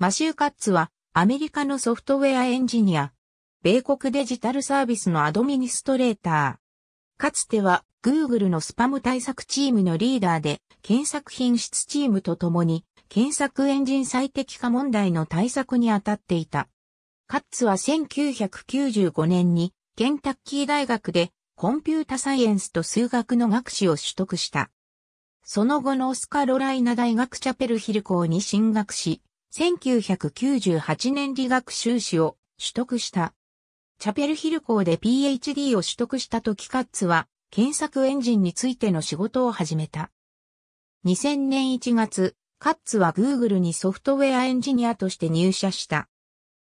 マシュー・カッツは、アメリカのソフトウェアエンジニア、米国デジタルサービスのアドミニストレーター。かつては、Google のスパム対策チームのリーダーで、検索品質チームと共に、検索エンジン最適化問題の対策に当たっていた。カッツは1995年に、ケンタッキー大学で、コンピュータサイエンスと数学の学士を取得した。その後ノースカロライナ大学チャペルヒル校に進学し、1998年理学修士を取得した。チャペルヒル校で PhD を取得した時カッツは、検索エンジンについての仕事を始めた。2000年1月、カッツは Google にソフトウェアエンジニアとして入社した。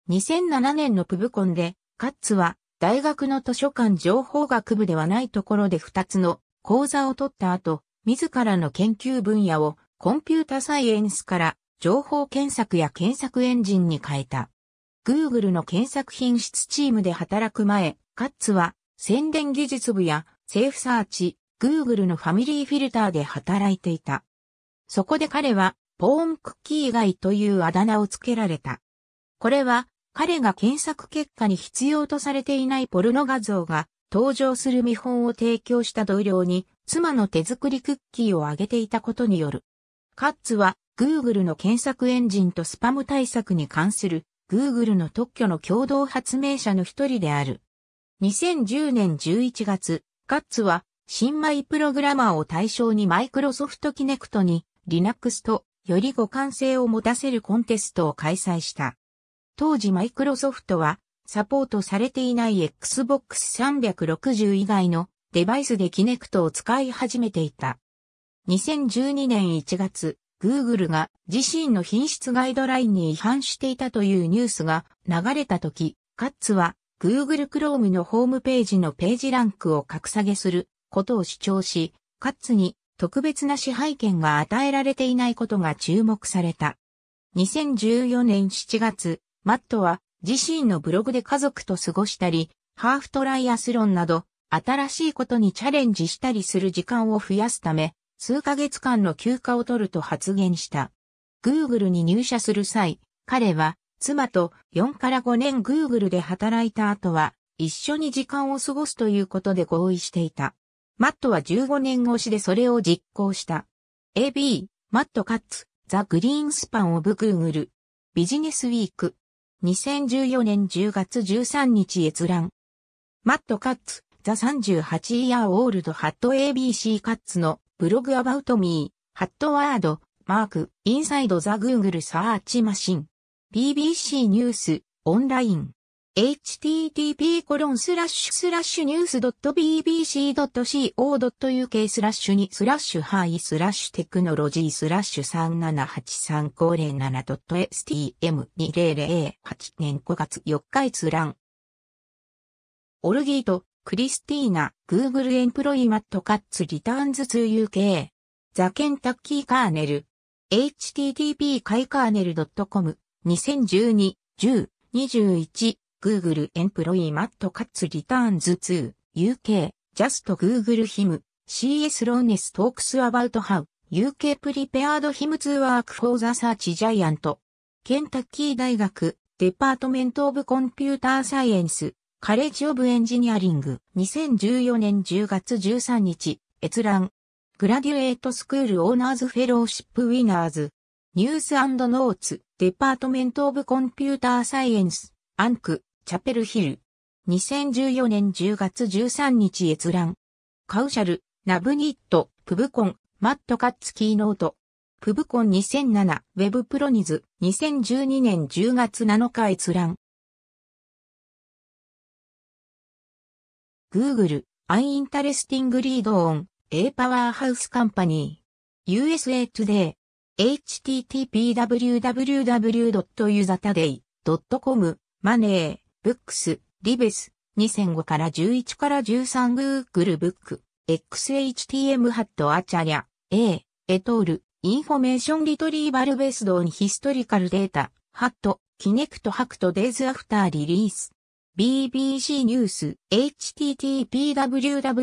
2007年のプブコンで、カッツは大学の図書館情報学部ではないところで2つの講座を取った後、自らの研究分野をコンピュータサイエンスから情報検索や検索エンジンに変えた。Google の検索品質チームで働く前、カッツは宣伝技術部やセーフサーチ、Google のファミリーフィルターで働いていた。そこで彼はポーンクッキー以外というあだ名を付けられた。これは彼が検索結果に必要とされていないポルノ画像が登場する見本を提供した同僚に妻の手作りクッキーをあげていたことによる。カッツは Google の検索エンジンとスパム対策に関する Google の特許の共同発明者の一人である。2010年11月、ガッツは新米プログラマーを対象にマイクロソフトキネクトに Linux とより互換性を持たせるコンテストを開催した。当時マイクロソフトはサポートされていない Xbox 360以外のデバイスでキネクトを使い始めていた。2012年1月、Google が自身の品質ガイドラインに違反していたというニュースが流れた時、カッツは Google Chrome のホームページのページランクを格下げすることを主張し、カッツに特別な支配権が与えられていないことが注目された。2014年7月、マットは自身のブログで家族と過ごしたり、ハーフトライアスロンなど、新しいことにチャレンジしたりする時間を増やすため、数ヶ月間の休暇を取ると発言した。Google に入社する際、彼は妻と4から5年 Google で働いた後は一緒に時間を過ごすということで合意していた。マットは15年越しでそれを実行した。AB、マットカッツ、ザ・グリーンスパン・オブ・グーグル。ビジネスウィーク。2014年10月13日閲覧。マットカッツ、ザ38イヤーオールドハット ABC カッツのブログアバウトミー、ハットワード、マーク、インサイドザグーグルサーチマシン。BBC ニュース、オンライン。http コロンスラッシュスラッシュニュース .bbc.co.uk スラッシュにスラッシュハイスラッシュテクノロジースラッシュ 378307.stm2008 年5月4日閲覧。オルギーとクリスティーナ、Google エンプロイマットカッツリターンズ 2UK、ザ・ケンタッキー・カーネル、http カイカーネル .com、2012、10、21、Google エンプロイマットカッツリターンズ 2UK、ジャスト Google h i CS ローネストークスアバウトハウ、UK プリペアードヒムツーワークフォーザサーチジャイアント。ケンタッキー大学、デパートメントオブコンピューターサイエンス、カレッジオブエンジニアリング2014年10月13日閲覧グラデュエートスクールオーナーズフェローシップウィナーズニュースノーツデパートメントオブコンピューターサイエンスアンクチャペルヒル2014年10月13日閲覧カウシャルナブニットプブコンマットカッツキーノートプブコン2007ウェブプロニズ2012年10月7日閲覧 Google、Uninteresting Read on A Powerhouse Company USA Today http://www.usataday.com マネー、ブックス、リベス、2005から11から13 Google ブック、XHTM ハットアチャリャ、A、エトール、インフォメーションリトリーバルベースドオンヒストリカルデータ、ハット、キネクトハクトデイズアフターリリース。BBC ニュース http://www.bbc.co.uk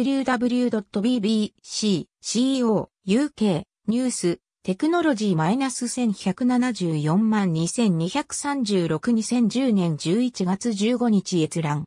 ニューステクノロジーマイナス1174万2236 2010年11月15日閲覧。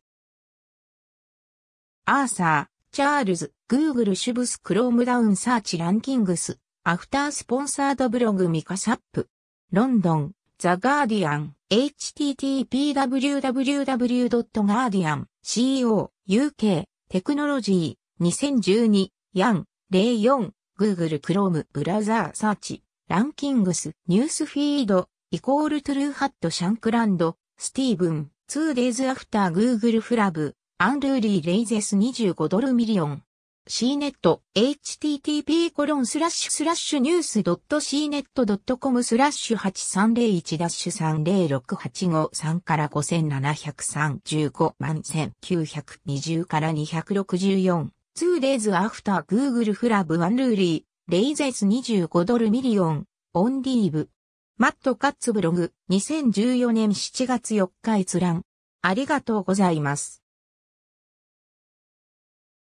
アーサー、チャールズ、Google シュブスクロームダウンサーチランキングス、アフタースポンサードブログミカサップ。ロンドン、ザ・ガーディアン、http://www.guardian.co.uk、テクノロジー、2012、ヤン、04、Google Chrome ブラザーサーチ、ランキングス、ニュースフィード、イコールトゥルーハットシャンクランド、スティーブン、2 days after Google フラブ、アンルーリーレイゼス25ドルミリオン。cnet.http コロンスラッシュスラッシュニュース .cnet.com スラッシュ8301ダッシュ30685から5735万1920から264 2 days after Google flab u ー r u l y r a i 25ドルミリオンオンディーブマットカッツブログ2014年7月4日閲覧ありがとうございます。